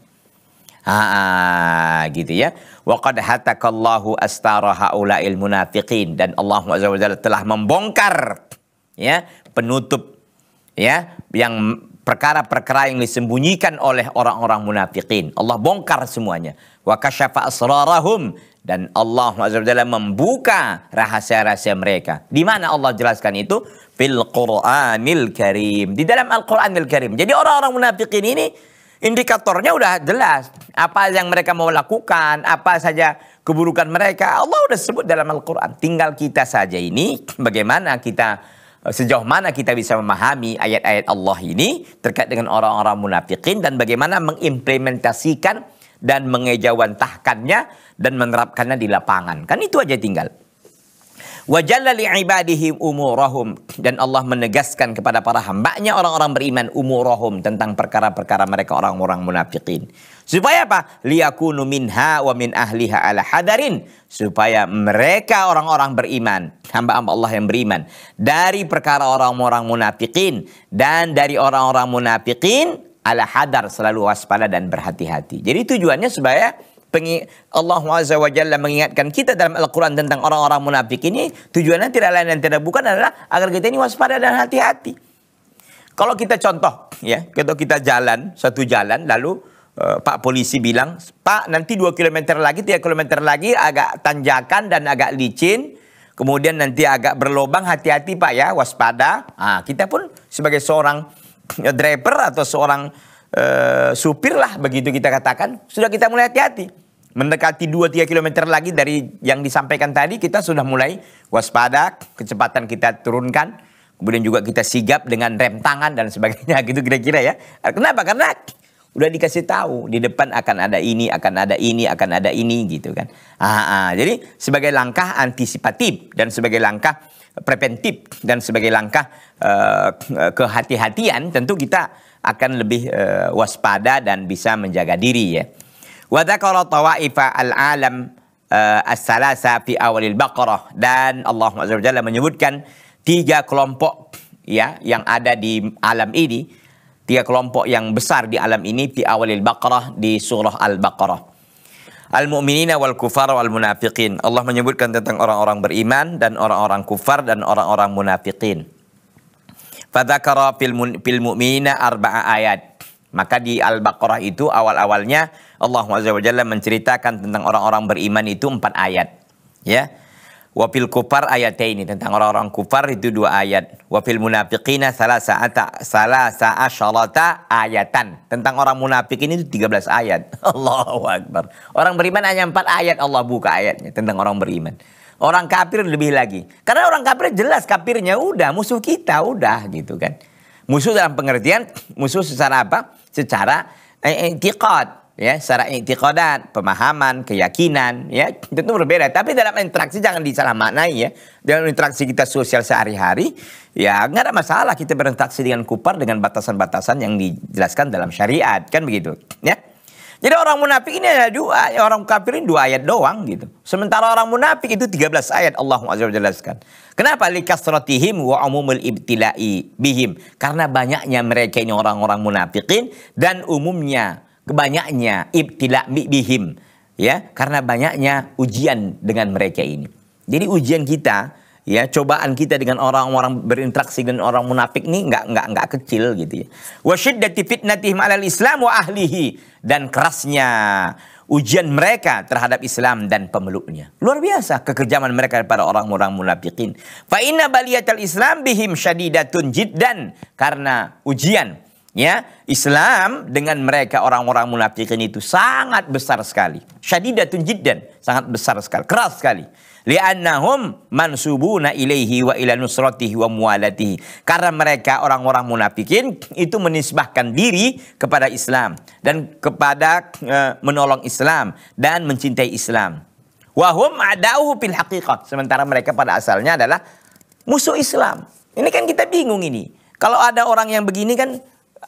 Ah, gitu ya. Waqad hatakallahu astara haula'il munafiqin. Dan Allah SWT telah membongkar ya penutup ya yang perkara-perkara yang disembunyikan oleh orang-orang munafikin. Allah bongkar semuanya. Wa kasyafa asrarahum dan Allah Azza membuka rahasia-rahasia mereka. Di mana Allah jelaskan itu fil Qur'anil Karim. Di dalam Al-Qur'anil Karim. Jadi orang-orang munafikin ini Indikatornya udah jelas. Apa yang mereka mau lakukan, apa saja keburukan mereka. Allah udah sebut dalam Al-Quran. Tinggal kita saja ini bagaimana kita sejauh mana kita bisa memahami ayat-ayat Allah ini terkait dengan orang-orang munafikin dan bagaimana mengimplementasikan dan mengejawantahkannya dan menerapkannya di lapangan. Kan itu aja tinggal wajallali ibadihim umurahum. Dan Allah menegaskan kepada para hambanya orang-orang beriman umurahum tentang perkara-perkara mereka orang-orang munafikin. Supaya apa? Liyakunu minha wa min ahliha ala hadarin. Supaya mereka orang-orang beriman, hamba-hamba Allah yang beriman. Dari perkara orang-orang munafikin. Dan dari orang-orang munafikin ala hadar selalu waspada dan berhati-hati. Jadi tujuannya supaya pengi Allah Azza wa Jalla mengingatkan kita dalam Al-Quran tentang orang-orang munafik ini tujuannya tidak lain dan tidak bukan adalah agar kita ini waspada dan hati-hati. Kalau kita contoh ya, kalau kita jalan satu jalan lalu uh, Pak polisi bilang, "Pak, nanti dua kilometer lagi, tiga kilometer lagi agak tanjakan dan agak licin, kemudian nanti agak berlobang, hati-hati Pak ya, waspada." Nah, kita pun sebagai seorang ya, driver atau seorang uh, supir lah begitu kita katakan, sudah kita mulai hati-hati mendekati 2-3 km lagi dari yang disampaikan tadi kita sudah mulai waspada, kecepatan kita turunkan, kemudian juga kita sigap dengan rem tangan dan sebagainya <laughs> gitu kira-kira ya. Kenapa? Karena udah dikasih tahu di depan akan ada ini, akan ada ini, akan ada ini gitu kan. Ah, ah. Jadi sebagai langkah antisipatif dan sebagai langkah preventif dan sebagai langkah uh, kehati-hatian tentu kita akan lebih uh, waspada dan bisa menjaga diri ya. Wa dzakara tawaifa al-alam as-salasa fi awalil baqarah dan Allah Subhanahu menyebutkan tiga kelompok ya yang ada di alam ini tiga kelompok yang besar di alam ini fi awalil baqarah di surah al-baqarah al-mu'minina wal kufar wal munafiqin. Allah menyebutkan tentang orang-orang beriman dan orang-orang kufar dan orang-orang munafiqin. Fadzakara fil mu'minina arba'a ayat. Maka di Al-Baqarah itu awal-awalnya Allah SWT menceritakan tentang orang-orang beriman itu empat ayat. Ya. Wafil kufar ayatnya ini tentang orang-orang kufar itu dua ayat. Wafil munafiqina salah saat salah saat syarata ayatan. Tentang orang munafik ini itu belas ayat. <laughs> Allahu Akbar. Orang beriman hanya empat ayat Allah buka ayatnya tentang orang beriman. Orang kafir lebih lagi. Karena orang kafir jelas kafirnya udah musuh kita udah gitu kan. Musuh dalam pengertian <clears throat> musuh secara apa? Secara eh, eh ya secara intikodat, pemahaman, keyakinan, ya tentu berbeda. Tapi dalam interaksi jangan disalah maknai ya. Dalam interaksi kita sosial sehari-hari, ya nggak ada masalah kita berinteraksi dengan kupar dengan batasan-batasan yang dijelaskan dalam syariat, kan begitu, ya. Jadi orang munafik ini ada dua, ya, orang kafirin dua ayat doang gitu. Sementara orang munafik itu 13 ayat Allah Azza jelaskan. Kenapa likasratihim wa umumul ibtilai bihim? Karena banyaknya mereka ini orang-orang munafikin dan umumnya Kebanyaknya ibtila bihim ya karena banyaknya ujian dengan mereka ini. Jadi ujian kita ya cobaan kita dengan orang-orang berinteraksi dengan orang munafik ini nggak nggak nggak kecil gitu ya. Wa syiddati fitnatihim alal Islam wa ahlihi dan kerasnya ujian mereka terhadap Islam dan pemeluknya. Luar biasa kekejaman mereka kepada orang-orang munafikin. Fa inna baliyatal Islam bihim syadidatun dan karena ujian ya Islam dengan mereka orang-orang munafikin itu sangat besar sekali syadidatun jiddan sangat besar sekali keras sekali li'annahum mansubuna ilaihi wa ila nusratihi wa mualatihi karena mereka orang-orang munafikin itu menisbahkan diri kepada Islam dan kepada e, menolong Islam dan mencintai Islam wahum adauhu fil haqiqat sementara mereka pada asalnya adalah musuh Islam ini kan kita bingung ini kalau ada orang yang begini kan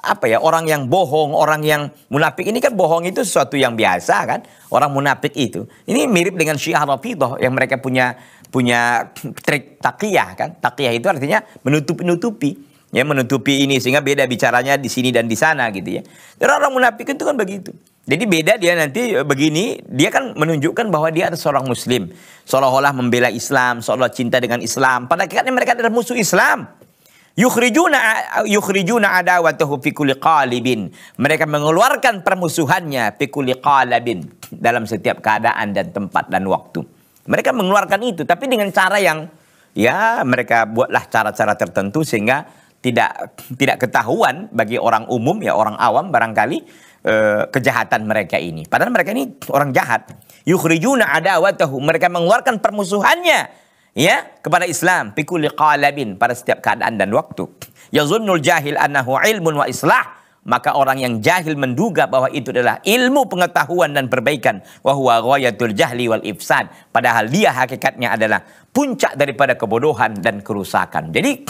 apa ya orang yang bohong, orang yang munafik ini kan bohong itu sesuatu yang biasa kan. Orang munafik itu. Ini mirip dengan Syiah Rafidhah yang mereka punya punya trik takiyah kan. Takiyah itu artinya menutupi-nutupi. Ya menutupi ini sehingga beda bicaranya di sini dan di sana gitu ya. Dan orang munafik itu kan begitu. Jadi beda dia nanti eh, begini, dia kan menunjukkan bahwa dia adalah seorang muslim. Seolah-olah membela Islam, seolah cinta dengan Islam. Pada akhirnya mereka adalah musuh Islam. Yukhrijuna yukhrijuna adawatahu fi kulli qalibin. Mereka mengeluarkan permusuhannya fi kulli qalabin dalam setiap keadaan dan tempat dan waktu. Mereka mengeluarkan itu tapi dengan cara yang ya mereka buatlah cara-cara tertentu sehingga tidak tidak ketahuan bagi orang umum ya orang awam barangkali eh, kejahatan mereka ini. Padahal mereka ini orang jahat. Yukhrijuna adawatahu, mereka mengeluarkan permusuhannya ya kepada Islam pikuli qalabin pada setiap keadaan dan waktu yazunnul jahil annahu ilmun wa islah maka orang yang jahil menduga bahwa itu adalah ilmu pengetahuan dan perbaikan wa huwa jahli wal ifsad padahal dia hakikatnya adalah puncak daripada kebodohan dan kerusakan jadi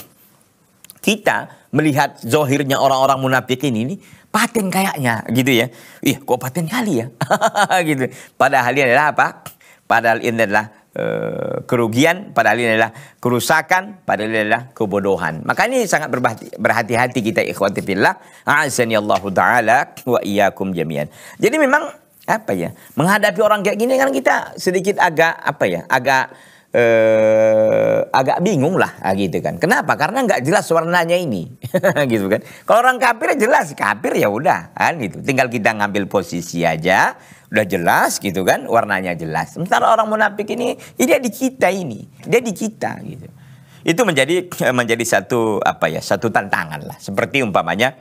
kita melihat zohirnya orang-orang munafik ini, ini paten kayaknya gitu ya. Ih, kok paten kali ya? <laughs> gitu. Padahal ini adalah apa? Padahal ini adalah kerugian, eh, kerugian, padahal ini adalah kerusakan, padahal ini adalah kebodohan. Maka ini sangat berhati-hati kita ikhwati fillah. A'azani Allah taala wa iyyakum jami'an. Jadi memang apa ya? Menghadapi orang kayak gini kan kita sedikit agak apa ya? Agak eh, agak bingung lah ah, gitu kan. Kenapa? Karena nggak jelas warnanya ini, <laughs> gitu kan. Kalau orang kafir jelas kafir ya udah kan gitu. Tinggal kita ngambil posisi aja udah jelas gitu kan warnanya jelas. Sementara orang munafik ini ya dia di kita ini, dia di kita gitu. Itu menjadi eh, menjadi satu apa ya satu tantangan lah. Seperti umpamanya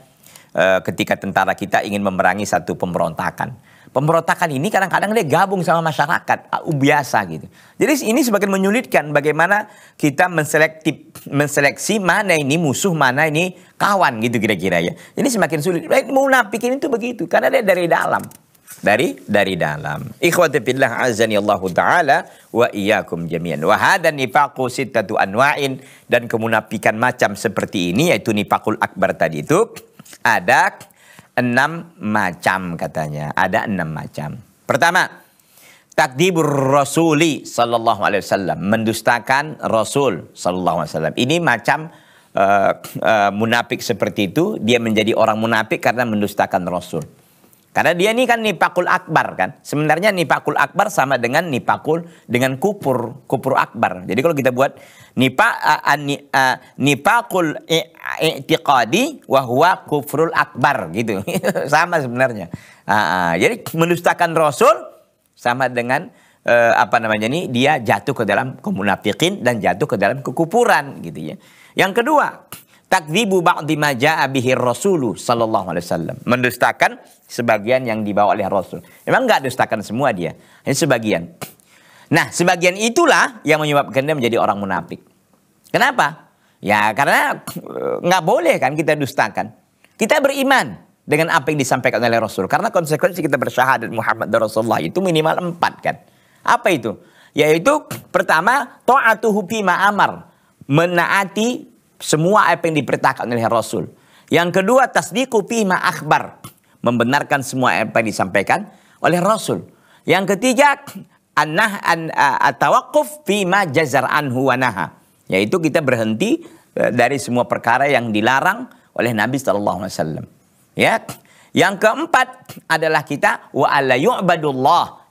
eh, ketika tentara kita ingin memerangi satu pemberontakan. Pemberontakan ini kadang-kadang dia gabung sama masyarakat ah, biasa gitu. Jadi ini semakin menyulitkan bagaimana kita menselektif menseleksi mana ini musuh mana ini kawan gitu kira-kira ya. Ini semakin sulit. Nah, mau ini tuh begitu karena dia dari dalam dari dari dalam. Ikhwati fillah azani Allahu taala wa iyyakum jami'an. Wa hadha nifaqu sittatu anwa'in dan kemunafikan macam seperti ini yaitu nifakul akbar tadi itu ada enam macam katanya. Ada enam macam. Pertama, takdibur rasuli sallallahu alaihi wasallam, mendustakan rasul sallallahu alaihi wasallam. Ini macam uh, uh, munafik seperti itu, dia menjadi orang munafik karena mendustakan rasul. Karena dia ini kan nipakul akbar kan. Sebenarnya nipakul akbar sama dengan nipakul dengan kupur, kupur akbar. Jadi kalau kita buat nipa uh, uh, nipakul i'tiqadi wa huwa kufrul akbar gitu. <laughs> sama sebenarnya. Uh, uh, jadi mendustakan rasul sama dengan uh, apa namanya ini dia jatuh ke dalam kemunafikin dan jatuh ke dalam kekupuran gitu ya. Yang kedua, Takdzibu ba'dhi ma ja'a bihi rasulu sallallahu alaihi wasallam. Mendustakan sebagian yang dibawa oleh Rasul. Memang nggak dustakan semua dia. Ini sebagian. Nah, sebagian itulah yang menyebabkan dia menjadi orang munafik. Kenapa? Ya, karena eh, nggak boleh kan kita dustakan. Kita beriman dengan apa yang disampaikan oleh Rasul. Karena konsekuensi kita bersyahadat Muhammad dan Rasulullah itu minimal empat kan. Apa itu? Yaitu pertama, ta'atuhu fima ma'amar Menaati semua apa yang diperintahkan oleh Rasul. Yang kedua tasdiku fima akbar. Membenarkan semua apa yang disampaikan oleh Rasul. Yang ketiga anah an atawakuf fima jazar anhu wanaha. Yaitu kita berhenti e, dari semua perkara yang dilarang oleh Nabi Shallallahu Alaihi Wasallam. Ya, yang keempat adalah kita wa ala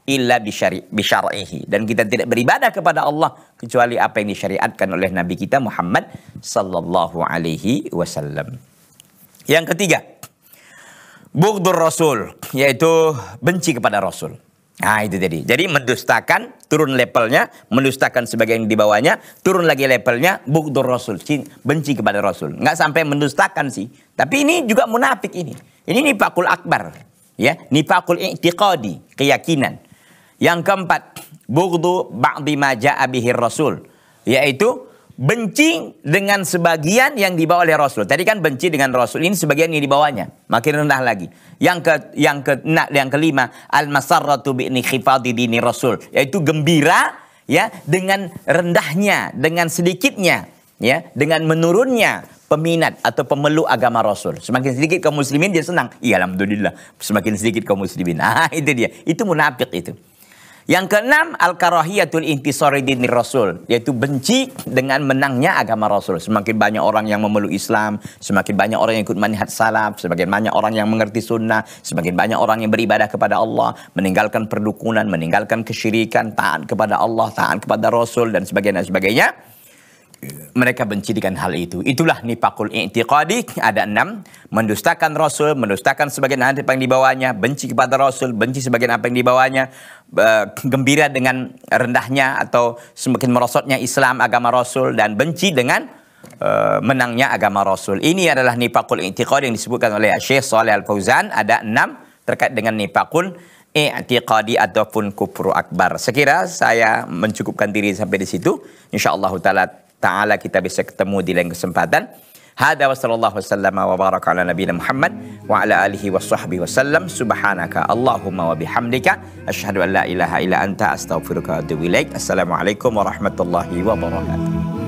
illa bisyari'ihi. dan kita tidak beribadah kepada Allah kecuali apa yang disyariatkan oleh nabi kita Muhammad sallallahu alaihi wasallam. Yang ketiga, bugdur rasul yaitu benci kepada rasul. Nah itu jadi. Jadi mendustakan, turun levelnya, mendustakan sebagian di bawahnya, turun lagi levelnya, bukdur Rasul, benci kepada Rasul. Nggak sampai mendustakan sih. Tapi ini juga munafik ini. Ini nifakul akbar. Ya, nifakul i'tiqadi, keyakinan. Yang keempat, bughdhu ba'dhi ma ja'a rasul, yaitu benci dengan sebagian yang dibawa oleh Rasul. Tadi kan benci dengan Rasul ini sebagian yang dibawanya, makin rendah lagi. Yang ke yang ke nah, yang kelima, al masarratu bi khifadi dini Rasul, yaitu gembira ya dengan rendahnya, dengan sedikitnya ya, dengan menurunnya peminat atau pemeluk agama Rasul. Semakin sedikit kaum muslimin dia senang. Iya alhamdulillah, semakin sedikit kaum muslimin. <laughs> Ah itu dia. Itu munafik itu. Yang keenam, al-karahiyatul intisari dinir rasul, yaitu benci dengan menangnya agama rasul. Semakin banyak orang yang memeluk Islam, semakin banyak orang yang ikut manhaj salaf, semakin banyak orang yang mengerti sunnah, semakin banyak orang yang beribadah kepada Allah, meninggalkan perdukunan, meninggalkan kesyirikan, taat kepada Allah, taat kepada rasul dan sebagainya sebagainya mereka benci dengan hal itu. Itulah nipakul i'tiqadi. Ada enam. Mendustakan Rasul, mendustakan sebagian apa yang dibawanya, benci kepada Rasul, benci sebagian apa yang dibawanya, gembira dengan rendahnya atau semakin merosotnya Islam, agama Rasul, dan benci dengan e, menangnya agama Rasul. Ini adalah nipakul i'tiqadi yang disebutkan oleh Syekh Saleh Al-Fauzan. Ada enam terkait dengan nipakul i'tiqadi ataupun kufru akbar. Sekira saya mencukupkan diri sampai di situ. Insyaallah taala taala kita bisa ketemu di lain kesempatan. Hada wa sallallahu wasallam wa baraka ala nabiyina Muhammad wa ala alihi wa sahbihi wasallam. Subhanaka Allahumma wa bihamdika asyhadu an la ilaha illa anta astaghfiruka wa atubu ilaik. Assalamualaikum warahmatullahi wabarakatuh.